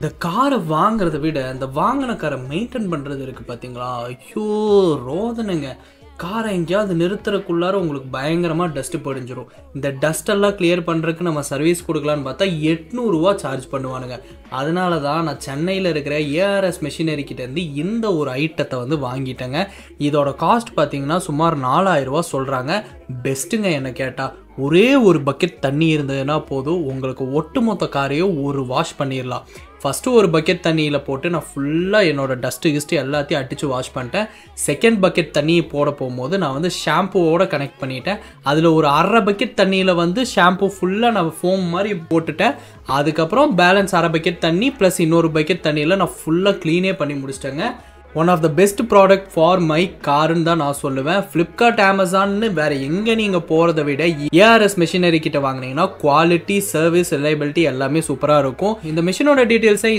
இந்த காரை வாங்குறத விட இந்த வாங்கின காரை மெயின்டைன் பண்ணுறது இருக்குது பார்த்தீங்களா ஐயோ ரோதனைங்க காரை எங்கேயாவது நிறுத்துறக்குள்ளார உங்களுக்கு பயங்கரமாக டஸ்ட்டு படிஞ்சிடும் இந்த டஸ்டெல்லாம் கிளியர் பண்ணுறதுக்கு நம்ம சர்வீஸ் கொடுக்கலான்னு பார்த்தா எட்நூறுரூவா சார்ஜ் பண்ணுவானுங்க அதனால தான் நான் சென்னையில் இருக்கிற ஏஆர்எஸ் மிஷினரி கிட்டேருந்து இந்த ஒரு ஐட்டத்தை வந்து வாங்கிட்டேங்க இதோட காஸ்ட் பார்த்தீங்கன்னா சுமார் நாலாயிரரூவா சொல்கிறாங்க பெஸ்ட்டுங்க என்னை கேட்டால் ஒரே ஒரு பக்கெட் தண்ணி இருந்ததுன்னா போதும் உங்களுக்கு ஒட்டுமொத்த காரையும் ஒரு வாஷ் பண்ணிடலாம் ஃபஸ்ட்டு ஒரு பக்கெட் தண்ணியில் போட்டு நான் ஃபுல்லாக என்னோடய டஸ்ட்டு கிஸ்ட்டு எல்லாத்தையும் அடித்து வாஷ் பண்ணிட்டேன் செகண்ட் பக்கெட் தண்ணியை போட போகும்போது நான் வந்து ஷாம்புவோடு கனெக்ட் பண்ணிட்டேன் அதில் ஒரு அரை பக்கெட் தண்ணியில் வந்து ஷாம்பு ஃபுல்லாக நான் ஃபோம் மாதிரி போட்டுட்டேன் அதுக்கப்புறம் பேலன்ஸ் அரை பக்கெட் தண்ணி ப்ளஸ் இன்னொரு பக்கெட் தண்ணியில் நான் ஃபுல்லாக க்ளீனே பண்ணி முடிச்சிட்டேங்க one of the best product for my காருன்னு தான் நான் சொல்லுவேன் ஃப்ளிப்கார்ட் அமேசான்னு வேற எங்கே நீங்கள் போகிறத விட ஏஆர்எஸ் மிஷினரி கிட்ட வாங்கினீங்கன்னா குவாலிட்டி சர்வீஸ் ரிலையபிலிட்டி எல்லாமே சூப்பராக இருக்கும் இந்த மிஷினோட டீட்டெயில்ஸை